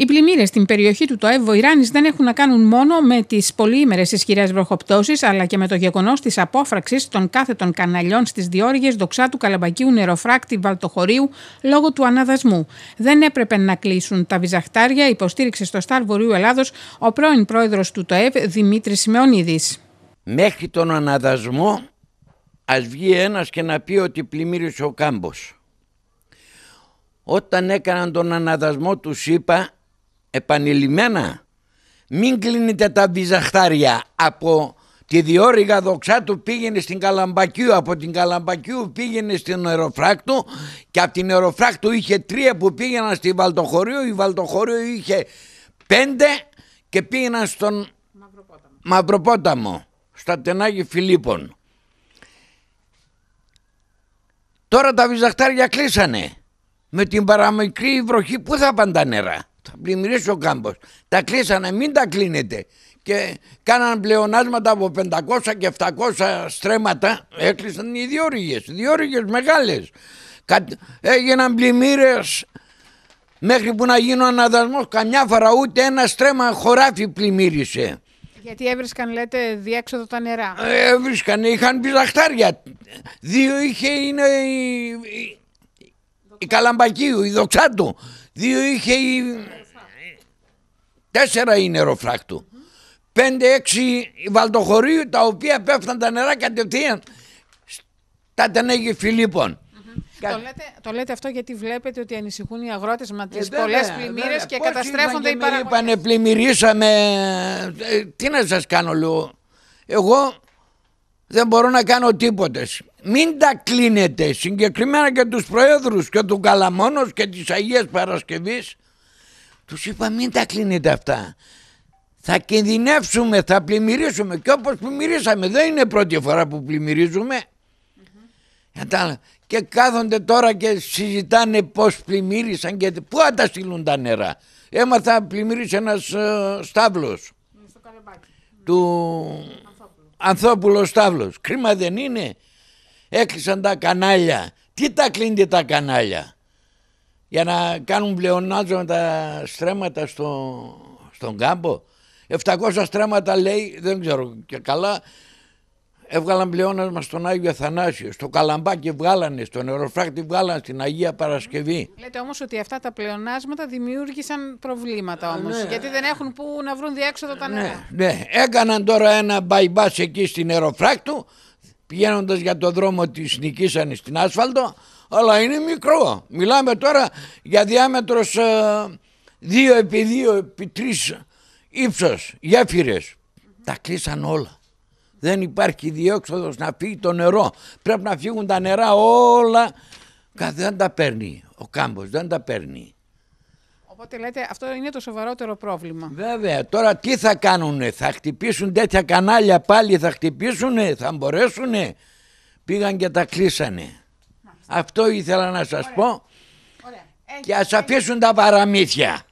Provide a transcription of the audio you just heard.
Οι πλημμύρες στην περιοχή του ΤΟΕΒ Βοηράνη δεν έχουν να κάνουν μόνο με τις πολυήμερε ισχυρές βροχοπτώσεις, αλλά και με το γεγονός της απόφραξης των κάθετων καναλιών στις διόρυγες του Καλαμπακίου Νεροφράκτη Βαλτοχωρίου λόγω του αναδασμού. Δεν έπρεπε να κλείσουν τα βυζαχτάρια, υποστήριξε στο Σταρ Βορείου Ελλάδος ο πρώην πρόεδρος του ΤΟΕΒ Δημήτρης Σιμεωνίδης. Μέχρι τον αναδασμό, ας βγει ένας και να πει ότι πλημμύρισε ο κάμπος. Όταν έκαναν τον αναδασμό τους είπα επανειλημμένα μην κλείνετε τα βιζαχτάρια από τη διόρυγα δοξά του πήγαινε στην Καλαμπακίου, από την Καλαμπακίου πήγαινε στην αεροφράκτου. και από την αεροφράκτου είχε τρία που πήγαιναν στη Βαλτοχωρίου, η Βαλτοχωρίου είχε πέντε και πήγαιναν στον Μαυροπόταμο, Μαυροπόταμο στα Τενάγη Φιλίππων. Τώρα τα βυζαχτάρια κλείσανε. Με την παραμικρή βροχή πού θα πάνε τα νερά θα πλημμυρίσει ο κάμπος. Τα κλείσανε, μην τα κλείνετε. Και κάναν πλεονάσματα από 500 και 700 στρέμματα. Έκλεισαν οι δύο ρίγε μεγάλε. Έγιναν πλημμύρες μέχρι που να γίνει ο αναδασμός. Καμιά φορά ούτε ένα στρέμμα χωράφι πλημμύρισε. Γιατί έβρισκαν, λέτε, διέξοδο τα νερά. Ε, έβρισκαν, είχαν πυζαχτάρια. Δύο είχε είναι η, Καλαμπακίου, η Δοξάτου. Δύο είχε η, Τέσσερα η νεροφρακτου πεντε Πέντε-έξι βαλτοχωρίου τα οποία πέφτουν τα νερά κατευθείαν στα τενέγη Φιλίππων. Κα... Το, λέτε, το λέτε αυτό γιατί βλέπετε ότι ανησυχούν οι αγρότες με τις ε, πολλέ πλημμύρες και καταστρέφονται οι παραγωγοί. Είπανε πλημμυρίσαμε. Ε, τι να σας κάνω, λέω. Εγώ δεν μπορώ να κάνω τίποτες. Μην τα κλείνετε συγκεκριμένα και τους προέδρους και του Καλαμόνος και της Αγίας Παρασκευής τους είπα μην τα κλείνετε αυτά. Θα κινδυνεύσουμε, θα πλημμυρίσουμε. Και όπως πλημμυρίσαμε, δεν είναι πρώτη φορά που πλημμυριζουμε mm-hmm. Και κάθονται τώρα και συζητάνε πώς πλημμύρισαν και πού θα τα στείλουν τα νερά. Έμαθα πλημμύρισε ένας ε, στάβλος. Ναι, του Ανθόπουλο. Ανθόπουλο Κρίμα δεν είναι. Έκλεισαν τα κανάλια. Τι τα κλείνετε τα κανάλια για να κάνουν πλεονάζο με τα στρέμματα στο, στον κάμπο. 700 στρέμματα λέει, δεν ξέρω και καλά, έβγαλαν πλεόνασμα στον Άγιο Αθανάσιο, στο Καλαμπάκι βγάλανε, στον Νεροφράκτη βγάλανε, στην Αγία Παρασκευή. Λέτε όμως ότι αυτά τα πλεονάσματα δημιούργησαν προβλήματα όμως. Ναι. Γιατί δεν έχουν που να βρουν διέξοδο τα ναι, νερά. Ναι, ναι. έκαναν τώρα ένα bypass εκεί στην Νεροφράκτου πηγαίνοντας για το δρόμο της νικήσαν στην άσφαλτο, αλλά είναι μικρό. Μιλάμε τώρα για διάμετρος 2 ε, επί 2 επί 3 ύψος, γέφυρες. Τα κλείσαν όλα. Δεν υπάρχει διόξοδος να φύγει το νερό. Πρέπει να φύγουν τα νερά όλα. Δεν τα παίρνει ο κάμπος, δεν τα παίρνει. Οπότε λέτε αυτό είναι το σοβαρότερο πρόβλημα. Βέβαια. Τώρα τι θα κάνουν, θα χτυπήσουν τέτοια κανάλια πάλι, θα χτυπήσουν, θα μπορέσουν. Πήγαν και τα κλείσανε. Αυτό ήθελα να σας πω. Ωραία. Ε, και ας ε, αφήσουν τα παραμύθια.